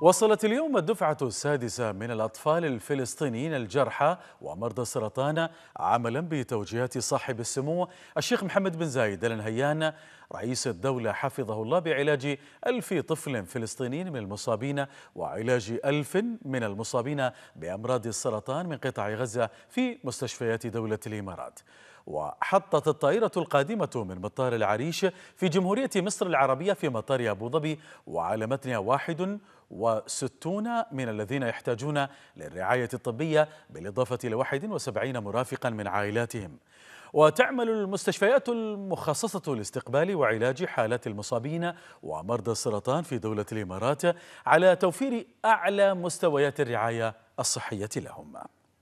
وصلت اليوم الدفعة السادسة من الأطفال الفلسطينيين الجرحى ومرضى السرطان عملا بتوجيهات صاحب السمو الشيخ محمد بن زايد نهيان رئيس الدولة حفظه الله بعلاج ألف طفل فلسطيني من المصابين وعلاج ألف من المصابين بأمراض السرطان من قطاع غزة في مستشفيات دولة الإمارات وحطت الطائرة القادمة من مطار العريش في جمهورية مصر العربية في مطار أبو ظبي وعلى متنها واحد وستون من الذين يحتاجون للرعاية الطبية بالإضافة واحد وسبعين مرافقا من عائلاتهم وتعمل المستشفيات المخصصة لاستقبال وعلاج حالات المصابين ومرضى السرطان في دولة الإمارات على توفير أعلى مستويات الرعاية الصحية لهم